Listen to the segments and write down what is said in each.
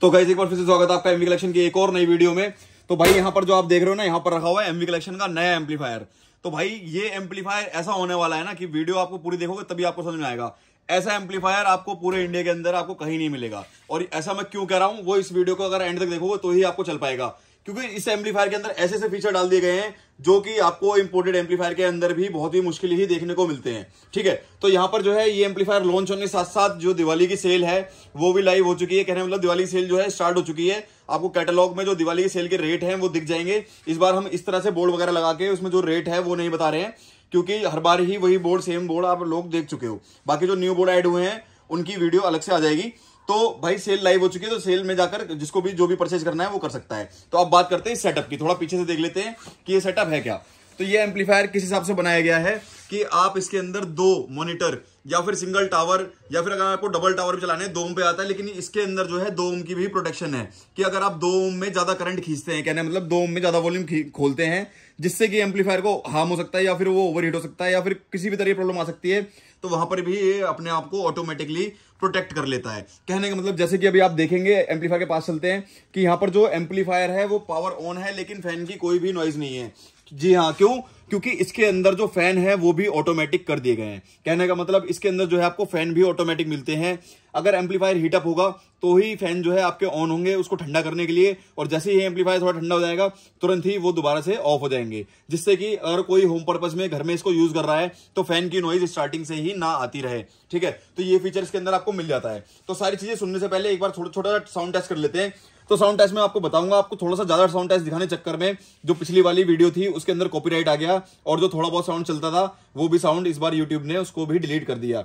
तो गाइज एक बार फिर से स्वागत आपका एमवी कलेक्शन की एक और नई वीडियो में तो भाई यहाँ पर जो आप देख रहे हो ना यहाँ पर रखा हुआ है एमवी कलेक्शन का नया एम्पलीफायर तो भाई ये एम्पलीफायर ऐसा होने वाला है ना कि वीडियो आपको पूरी देखोगे तभी आपको समझ में आएगा ऐसा एम्पलीफायर आपको पूरे इंडिया के अंदर आपको कहीं नहीं मिलेगा और ऐसा मैं क्यों कह रहा हूँ वो इस वीडियो को अगर एंड तक देखोगे तो ही आपको चल पाएगा क्योंकि इस एम्पलीफायर के अंदर ऐसे ऐसे फीचर डाल दिए गए हैं जो कि आपको इंपोर्टेड एम्पलीफायर के अंदर भी बहुत ही मुश्किल ही देखने को मिलते हैं ठीक है तो यहां पर जो है ये एम्पलीफायर लॉन्च होने के साथ साथ जो दिवाली की सेल है वो भी लाइव हो चुकी है कहने मतलब दिवाली सेल जो है स्टार्ट हो चुकी है आपको कैटलॉग में जो दिवाली की सेल के रेट है वो दिख जाएंगे इस बार हम इस तरह से बोर्ड वगैरह लगा के उसमें जो रेट है वो नहीं बता रहे हैं क्योंकि हर बार ही वही बोर्ड सेम बोर्ड आप लोग देख चुके हो बाकी जो न्यू बोर्ड एड हुए हैं उनकी वीडियो अलग से आ जाएगी तो भाई सेल लाइव हो चुकी है तो सेल में जाकर जिसको भी जो भी परचेज करना है वो कर सकता है तो अब बात करते हैं सेटअप की थोड़ा पीछे से देख लेते हैं कि ये सेटअप है क्या तो ये एम्पलीफायर किस हिसाब से बनाया गया है कि आप इसके अंदर दो मॉनिटर या फिर सिंगल टावर या फिर अगर आपको डबल टावर भी चलाने दो ओम पे आता है लेकिन इसके अंदर जो है दो ओम की भी प्रोटेक्शन है कि अगर आप दो ओम में ज्यादा करंट खींचते हैं कहने मतलब दो ओम में ज्यादा वॉल्यूम खोलते हैं जिससे कि एम्पलीफायर को हार्म हो सकता है या फिर वो ओवर हो सकता है या फिर किसी भी तरह की प्रॉब्लम आ सकती है तो वहां पर भी ये अपने आप को ऑटोमेटिकली प्रोटेक्ट कर लेता है कहने का मतलब जैसे कि अभी आप देखेंगे एम्पलीफायर के पास चलते हैं कि यहाँ पर जो एम्पलीफायर है वो पावर ऑन है लेकिन फैन की कोई भी नॉइज नहीं है जी हाँ क्यों क्योंकि इसके अंदर जो फैन है वो भी ऑटोमेटिक कर दिए गए हैं कहने का मतलब इसके अंदर जो है आपको फैन भी ऑटोमेटिक मिलते हैं अगर एम्पलीफायर हीटअप होगा तो ही फैन जो है आपके ऑन होंगे उसको ठंडा करने के लिए और जैसे ही एम्पलीफायर थोड़ा ठंडा हो जाएगा तुरंत ही वो दोबारा से ऑफ हो जाएंगे जिससे कि अगर कोई होम पर्पज में घर में इसको यूज कर रहा है तो फैन की नॉइज स्टार्टिंग से ही ना आती रहे ठीक है तो ये फीचर इसके अंदर आपको मिल जाता है तो सारी चीजें सुनने से पहले एक बार थोड़ा छोटा साउंड टेस्ट कर लेते हैं तो साउंड टेस्ट में आपको बताऊंगा आपको थोड़ा सा ज्यादा साउंड टेस्ट दिखाने चक्कर में जो पिछली वाली वीडियो थी उसके अंदर कॉपीराइट आ गया और जो थोड़ा बहुत साउंड चलता था वो भी साउंड इस बार यूट्यूब ने उसको भी डिलीट कर दिया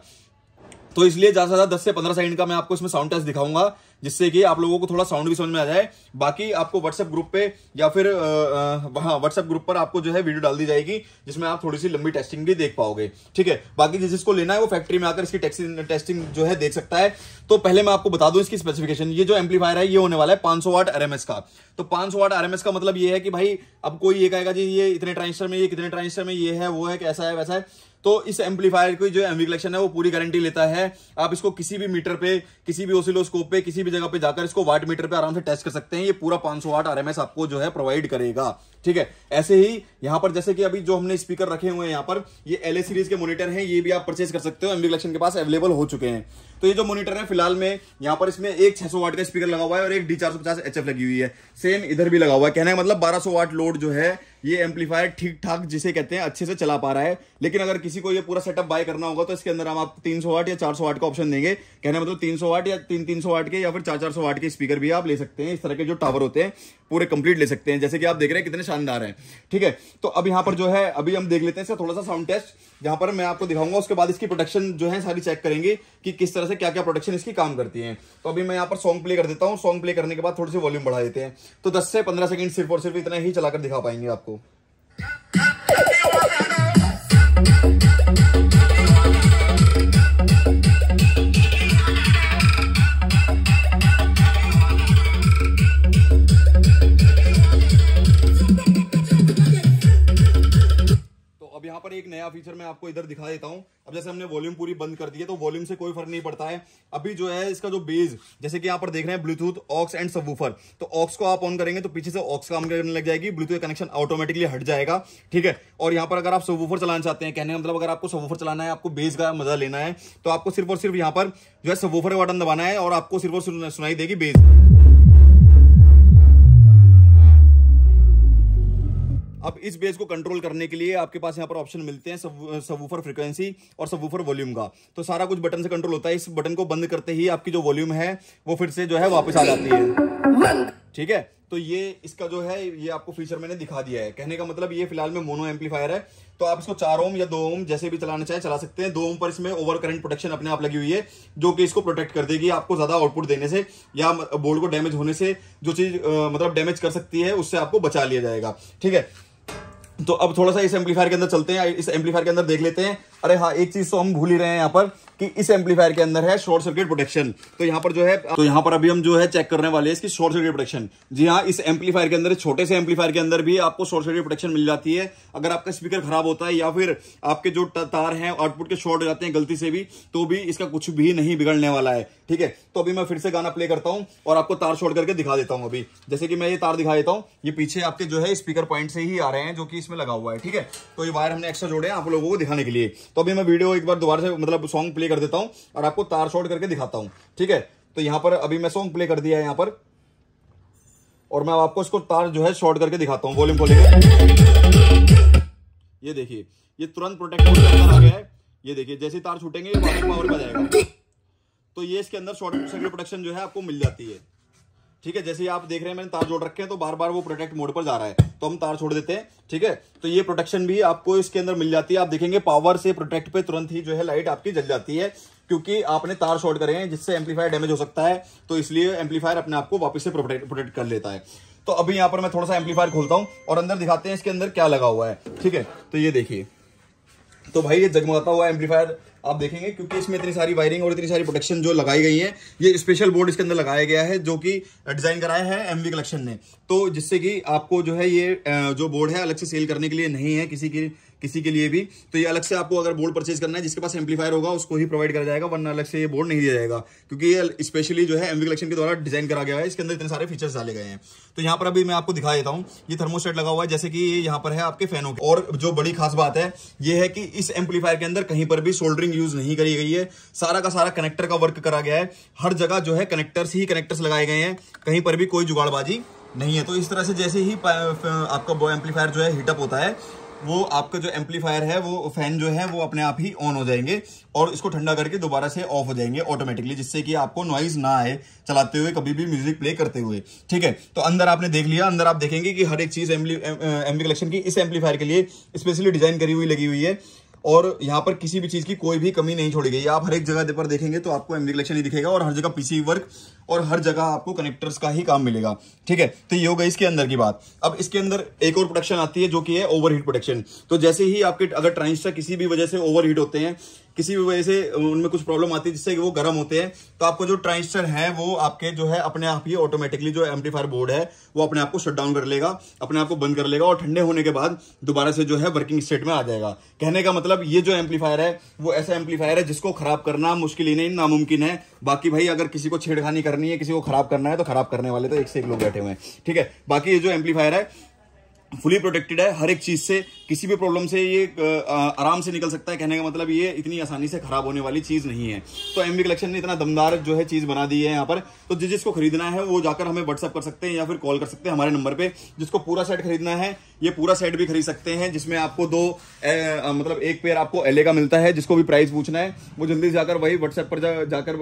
तो इसलिए ज्यादा से ज्यादा दस से पंद्रह सेकंड का मैं आपको इसमें साउंड टेस्ट दिखाऊंगा जिससे कि आप लोगों को थोड़ा साउंड भी समझ में आ जाए बाकी आपको व्हाट्सएप ग्रुप पे या फिर वहाँ व्हाट्सएप ग्रुप पर आपको जो है वीडियो डाल दी जाएगी जिसमें आप थोड़ी सी लंबी टेस्टिंग भी देख पाओगे ठीक है बाकी जिसको लेना है वो फैक्ट्री में आकर इसकी टेस्टिंग जो है देख सकता है तो पहले मैं आपको बता दूं इसकी स्पेसिफिकेशन ये जो एम्पलीफायर है ये होने वाला है सौ वाट आरएमएस का तो सौ वाट आरएमएस का मतलब ये है कि भाई अब कोई ये कहेगा जी ये इतने ट्रांसफर में ये कितने ट्रांसफर में ये है वो है कैसा है वैसा है तो इस एम्पलीफायर की जो एमवी कलेक्शन है वो पूरी गारंटी लेता है आप इसको किसी भी मीटर पे किसी भी ओसिलोस्कोप पे किसी भी भी जगह पे जाकर इसको वाट मीटर पे आराम से टेस्ट कर सकते हैं ये पूरा 500 सौ वाट आर आपको जो है प्रोवाइड करेगा ठीक है ऐसे ही यहाँ पर जैसे कि अभी जो हमने स्पीकर रखे हुए हैं यहाँ पर ये एल सीरीज के मोनिटर हैं ये भी आप परचेज कर सकते हो एमबी कलेक्शन के पास अवेलेबल हो चुके हैं तो ये जो मोनिटर है फिलहाल में यहाँ पर इसमें एक 600 वाट का स्पीकर लगा हुआ है और एक डी चार सौ लगी हुई है सेम इधर भी लगा हुआ है कहना है मतलब बारह वाट लोड जो है ये एम्पलीफायर ठीक ठाक जिसे कहते हैं अच्छे से चला पा रहा है लेकिन अगर किसी को ये पूरा सेटअप बाय करना होगा तो इसके अंदर हम आप 300 वाट या 400 वाट का ऑप्शन देंगे कहने मतलब 300 वाट या तीन तीन वाट के या फिर चार चार वाट के स्पीकर भी आप ले सकते हैं इस तरह के जो टावर होते हैं पूरे कंप्लीट ले सकते हैं जैसे कि आप देख रहे हैं कितने शानदार हैं ठीक है तो अब यहाँ पर जो है अभी हम देख लेते हैं इसका थोड़ा सा साउंड टेस्ट जहाँ पर मैं आपको दिखाऊंगा उसके बाद इसकी प्रोडक्शन जो है सारी चेक करेंगे कि किस तरह से क्या क्या प्रोडक्शन इसकी काम करती है तो अभी मैं यहाँ पर सॉन्ग प्ले कर देता हूँ सॉन्ग प्ले करने के बाद थोड़ी सी वॉल्यूम बढ़ा देते हैं तो दस से पंद्रह सेकेंड सिर्फ और सिर्फ इतना ही चलाकर दिखा पाएंगे आपको फीचर मैं आपको इधर दिखा देता हूँ अब जैसे हमने वॉल्यूम पूरी बंद कर दी है तो वॉल्यूम से कोई फर्क नहीं पड़ता है अभी जो है इसका जो बेज जैसे कि यहाँ पर देख रहे हैं ब्लूटूथ ऑक्स एंड सबवूफर तो ऑक्स को आप ऑन करेंगे तो पीछे से ऑक्स काम करने लग जाएगी ब्लूटूथ कनेक्शन ऑटोमेटिकली हट जाएगा ठीक है और यहाँ पर अगर आप सबवूफर चलाना चाहते हैं कहने का मतलब अगर आपको सबवूफर चलाना है आपको बेज का मजा लेना है तो आपको सिर्फ और सिर्फ यहाँ पर जो है सबवूफर का बटन दबाना है और आपको सिर्फ और सिर्फ सुनाई देगी बेज इस बेस को कंट्रोल करने के लिए आपके पास यहाँ पर ऑप्शन मिलते हैं सबूफर फ्रिक्वेंसी और सबूफर वॉल्यूम का तो सारा कुछ बटन से कंट्रोल होता है इस बटन को बंद करते ही आपकी जो वॉल्यूम है वो फिर से जो है वापस आ जाती है ठीक है तो ये इसका जो है ये आपको फीचर मैंने दिखा दिया है कहने का मतलब ये फिलहाल में मोनो एम्पलीफायर है तो आप इसको चार ओम या दो ओम जैसे भी चलाना चाहे चला सकते हैं दो ओम पर इसमें ओवर करंट प्रोटेक्शन अपने आप लगी हुई है जो कि इसको प्रोटेक्ट कर देगी आपको ज्यादा आउटपुट देने से या बोर्ड को डैमेज होने से जो चीज मतलब डैमेज कर सकती है उससे आपको बचा लिया जाएगा ठीक है तो अब थोड़ा सा इस एम्पलीफायर के अंदर चलते हैं इस एम्पलीफायर के अंदर देख लेते हैं अरे हाँ एक चीज तो हम भूल ही रहे हैं यहाँ पर कि इस एम्पलीफायर के अंदर है शॉर्ट सर्किट प्रोटेक्शन तो यहाँ पर जो है तो यहाँ पर अभी हम जो है चेक करने वाले हैं इसकी शॉर्ट सर्किट प्रोटेक्शन जी हाँ इस एम्पलीफायर के अंदर छोटे से एम्पलीफायर के अंदर भी आपको शॉर्ट सर्किट प्रोटेक्शन मिल जाती है अगर आपका स्पीकर खराब होता है या फिर आपके जो तार हैं आउटपुट के शॉर्ट हो जाते हैं गलती से भी तो भी इसका कुछ भी नहीं बिगड़ने वाला है ठीक है तो अभी मैं फिर से गाना प्ले करता हूँ और आपको तार शॉर्ट करके दिखा देता हूँ अभी जैसे कि मैं ये तार दिखा देता हूँ ये पीछे आपके जो है स्पीकर पॉइंट से ही आ रहे हैं जो कि इसमें लगा हुआ है ठीक है तो ये वायर हमने एक्स्ट्रा जोड़े हैं आप लोगों को दिखाने के लिए तो अभी मैं वीडियो एक बार दोबारा से मतलब सॉन्ग प्ले कर देता हूँ और आपको तार शॉर्ट करके दिखाता हूँ ठीक है तो यहाँ पर अभी मैं सॉन्ग प्ले कर दिया है यहाँ पर और मैं आपको इसको तार जो है शॉर्ट करके दिखाता हूँ वॉल्यूम को ये देखिए ये तुरंत प्रोटेक्ट आ गया है ये देखिए जैसे तार छूटेंगे पावर में जाएगा तो ये इसके अंदर शॉर्ट सर्किट प्रोटेक्शन जो है आपको मिल जाती है ठीक है जैसे आप देख रहे हैं मैंने तार जोड़ रखे हैं तो बार बार वो प्रोटेक्ट मोड पर जा रहा है तो हम तार छोड़ देते हैं ठीक है तो ये प्रोटेक्शन भी आपको इसके अंदर मिल जाती है आप देखेंगे पावर से प्रोटेक्ट पे तुरंत ही जो है लाइट आपकी जल जाती है क्योंकि आपने तार शॉर्ट करे हैं जिससे एम्पलीफायर डैमेज हो सकता है तो इसलिए एम्पलीफायर अपने आपको वापस से प्रोटेक्ट कर लेता है तो अभी यहां पर मैं थोड़ा सा एम्पलीफायर खोलता हूँ और अंदर दिखाते हैं इसके अंदर क्या लगा हुआ है ठीक है तो ये देखिए तो भाई ये जगमगाता हुआ एम्पलीफायर आप देखेंगे क्योंकि इसमें इतनी सारी वायरिंग और इतनी सारी प्रोटेक्शन जो लगाई गई है ये स्पेशल बोर्ड इसके अंदर लगाया गया है जो कि डिज़ाइन कराया है एम कलेक्शन ने तो जिससे कि आपको जो है ये जो बोर्ड है अलग से सेल करने के लिए नहीं है किसी की किसी के लिए भी तो ये अलग से आपको अगर बोर्ड परचेज करना है जिसके पास एम्पलीफायर होगा उसको ही प्रोवाइड करा जाएगा वरना अलग से ये बोर्ड नहीं दिया जाएगा क्योंकि ये स्पेशली जो है एमवी कलेक्शन के द्वारा डिजाइन करा गया है इसके अंदर इतने सारे फीचर्स डाले गए हैं तो यहाँ पर अभी मैं आपको दिखा देता हूँ ये थर्मोस्टेट लगा हुआ है जैसे कि ये यहाँ पर है आपके फैनों के और जो बड़ी खास बात है ये है कि इस एम्पलीफायर के अंदर कहीं पर भी सोल्डरिंग स्प्रिंग यूज नहीं करी गई है सारा का सारा कनेक्टर का वर्क करा गया है हर जगह जो है कनेक्टर्स ही कनेक्टर्स लगाए गए हैं कहीं पर भी कोई जुगाड़बाजी नहीं है तो इस तरह से जैसे ही आपका बो एम्पलीफायर जो है हीटअप होता है वो आपका जो एम्पलीफायर है वो फैन जो है वो अपने आप ही ऑन हो जाएंगे और इसको ठंडा करके दोबारा से ऑफ हो जाएंगे ऑटोमेटिकली जिससे कि आपको नॉइज ना आए चलाते हुए कभी भी म्यूजिक प्ले करते हुए ठीक है तो अंदर आपने देख लिया अंदर आप देखेंगे कि हर एक चीज़ एम्बी कलेक्शन की इस एम्पलीफायर के लिए स्पेशली डिजाइन करी हुई लगी हुई है और यहाँ पर किसी भी चीज़ की कोई भी कमी नहीं छोड़ी गई आप हर एक जगह पर देखेंगे तो आपको एमडी कलेक्शन ही दिखेगा और हर जगह पीसी वर्क और हर जगह आपको कनेक्टर्स का ही काम मिलेगा ठीक है तो ये होगा इसके अंदर की बात अब इसके अंदर एक और प्रोडक्शन आती है जो कि है ओवर प्रोडक्शन तो जैसे ही आपके अगर ट्रांजिस्टर किसी भी वजह से ओवर होते हैं किसी भी वजह से उनमें कुछ प्रॉब्लम आती है जिससे कि वो गर्म होते हैं तो आपको जो ट्रांजिस्टर है वो आपके जो है अपने आप ही ऑटोमेटिकली जो एम्पलीफायर बोर्ड है वो अपने आप को शट डाउन कर लेगा अपने आप को बंद कर लेगा और ठंडे होने के बाद दोबारा से जो है वर्किंग स्टेट में आ जाएगा कहने का मतलब ये जो एम्पलीफायर है वो ऐसा एम्पलीफायर है जिसको खराब करना मुश्किल ही नहीं नामुमकिन है बाकी भाई अगर किसी को छेड़खानी करनी है किसी को खराब करना है तो खराब करने वाले तो एक से एक लोग बैठे हुए हैं ठीक है बाकी ये जो एम्पलीफायर है फुली प्रोटेक्टेड है हर एक चीज से किसी भी प्रॉब्लम से ये आराम से निकल सकता है कहने का मतलब ये इतनी आसानी से खराब होने वाली चीज़ नहीं है तो एम कलेक्शन ने इतना दमदार जो है चीज़ बना दी है यहाँ पर तो जिस जिसको खरीदना है वो जाकर हमें व्हाट्सअप कर सकते हैं या फिर कॉल कर सकते हैं हमारे नंबर पर जिसको पूरा सेट खरीदना है ये पूरा सेट भी खरीद सकते हैं जिसमें आपको दो मतलब एक पेयर आपको एले का मिलता है जिसको भी प्राइस पूछना है वो जल्दी जाकर वही व्हाट्सएप पर जाकर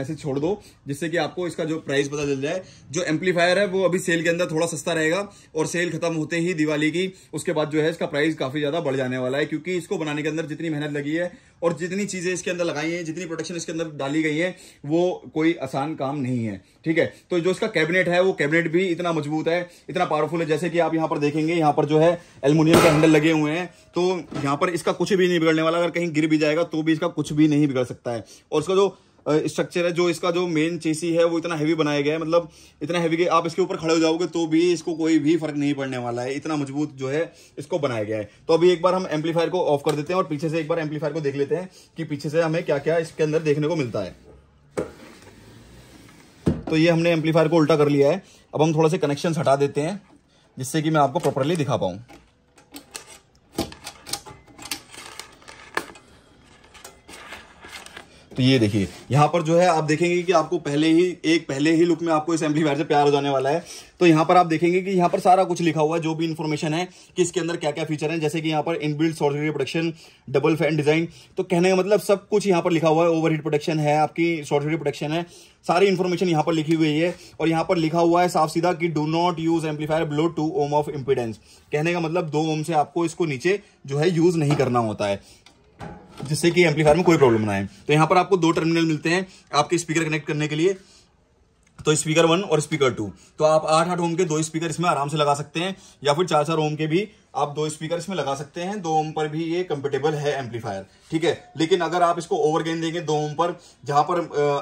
मैसेज छोड़ दो जिससे कि आपको इसका जो प्राइस पता चल जाए जो एम्पलीफायर है वो अभी सेल के अंदर थोड़ा सस्ता रहेगा और सेल खत्म होते ही दिवाली की उसके बाद जो है है इसका प्राइस काफी ज्यादा बढ़ जाने वाला है क्योंकि इसको बनाने के अंदर जितनी मेहनत लगी है और जितनी चीजें इसके अंदर लगाई हैं जितनी प्रोडक्शन इसके अंदर डाली गई है वो कोई आसान काम नहीं है ठीक है तो जो इसका कैबिनेट है वो कैबिनेट भी इतना मजबूत है इतना पावरफुल है जैसे कि आप यहाँ पर देखेंगे यहाँ पर जो है एलमिनियम के हैंडल लगे हुए हैं तो यहाँ पर इसका कुछ भी नहीं बिगड़ने वाला अगर कहीं गिर भी जाएगा तो भी इसका कुछ भी नहीं बिगड़ सकता है और उसका जो स्ट्रक्चर है जो इसका जो मेन चेसी है वो इतना हैवी बनाया गया है मतलब इतना हैवी कि आप इसके ऊपर खड़े हो जाओगे तो भी इसको कोई भी फर्क नहीं पड़ने वाला है इतना मजबूत जो है इसको बनाया गया है तो अभी एक बार हम एम्पलीफायर को ऑफ कर देते हैं और पीछे से एक बार एम्पलीफायर को देख लेते हैं कि पीछे से हमें क्या क्या इसके अंदर देखने को मिलता है तो ये हमने एम्पलीफायर को उल्टा कर लिया है अब हम थोड़ा से कनेक्शन हटा देते हैं जिससे कि मैं आपको प्रॉपरली दिखा पाऊँ तो ये देखिए यहाँ पर जो है आप देखेंगे कि आपको पहले ही एक पहले ही लुक में आपको इस एम्पलीफायर से प्यार हो जाने वाला है तो यहाँ पर आप देखेंगे कि यहाँ पर सारा कुछ लिखा हुआ है जो भी इन्फॉर्मेशन है कि इसके अंदर क्या क्या फीचर है जैसे कि यहाँ पर build surge protection double fan design तो कहने का मतलब सब कुछ यहाँ पर लिखा हुआ है ओवर प्रोडक्शन है आपकी सॉर्जरी प्रोडक्शन है सारी इन्फॉर्मेशन यहाँ पर लिखी हुई है और यहाँ पर लिखा हुआ है साफ सीधा कि do not use amplifier below two ohm of impedance कहने का मतलब दो ओम से आपको इसको नीचे जो है यूज नहीं करना होता है जिससे कि एम्पलीफायर में कोई प्रॉब्लम ना आए तो यहाँ पर आपको दो टर्मिनल मिलते हैं आपके स्पीकर कनेक्ट करने के लिए तो स्पीकर वन और स्पीकर टू तो आप आठ आठ ओम के दो स्पीकर इसमें आराम से लगा सकते हैं या फिर चार चार ओम के भी आप दो स्पीकर इसमें लगा सकते हैं दो ओम पर भी ये कंफर्टेबल है एम्पलीफायर ठीक है लेकिन अगर आप इसको ओवर गेन देंगे दो ओम पर जहां पर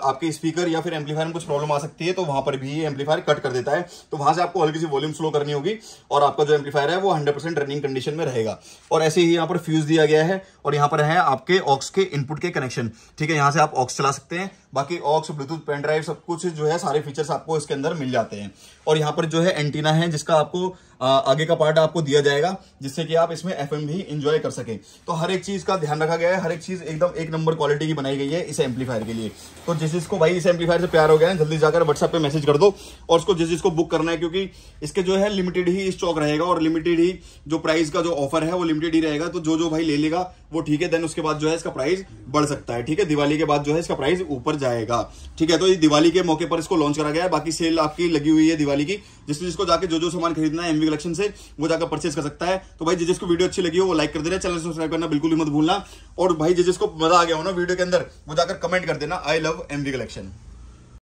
आपके स्पीकर या फिर एम्पलीफायर में कुछ प्रॉब्लम आ सकती है तो वहां पर भी ये एम्पलीफायर कट कर देता है तो वहां से आपको हल्की सी वॉल्यूम स्लो करनी होगी और आपका जो एम्पलीफायर है वो हंड्रेड रनिंग कंडीशन में रहेगा और ऐसे ही यहाँ पर फ्यूज दिया गया है और यहाँ पर है आपके ऑक्स के इनपुट के कनेक्शन ठीक है यहाँ से आप ऑक्स चला सकते हैं बाकी ऑक्स ब्लूटूथ पेन ड्राइव सब कुछ जो है सारे फीचर्स आपको इसके अंदर मिल जाते हैं और यहाँ पर जो है एंटीना है जिसका आपको आगे का पार्ट आपको दिया जाएगा जिससे कि आप इसमें एफ भी इंजॉय कर सकें तो हर एक चीज़ का ध्यान रखा गया है हर एक चीज़ एकदम एक नंबर क्वालिटी की बनाई गई है इस एम्पलीफायर के लिए तो जिस जिसको भाई इस एम्पलीफायर से प्यार हो गया है जल्दी जाकर व्हाट्सएप पर मैसेज कर दो और उसको जिस जिसको बुक करना है क्योंकि इसके जो है लिमिटेड ही स्टॉक रहेगा और लिमिटेड ही जो प्राइस का जो ऑफर है वो लिमिटेड ही रहेगा तो जो जो भाई ले लेगा वो ठीक है देन उसके बाद जो है इसका प्राइस बढ़ सकता है ठीक है दिवाली के बाद जो है इसका प्राइस ऊपर जाएगा ठीक है तो ये दिवाली के मौके पर इसको लॉन्च करा गया है बाकी सेल आपकी लगी हुई है दिवाली की जिसमें जिसको जाके जो जो सामान खरीदना है दिल्ली कलेक्शन से वो जाकर परचेज कर सकता है तो भाई जिस जिसको वीडियो अच्छी लगी हो वो लाइक कर देना चैनल सब्सक्राइब करना बिल्कुल भी मत भूलना और भाई जिस जिसको मजा आ गया हो ना वीडियो के अंदर वो जाकर कमेंट कर देना आई लव एम कलेक्शन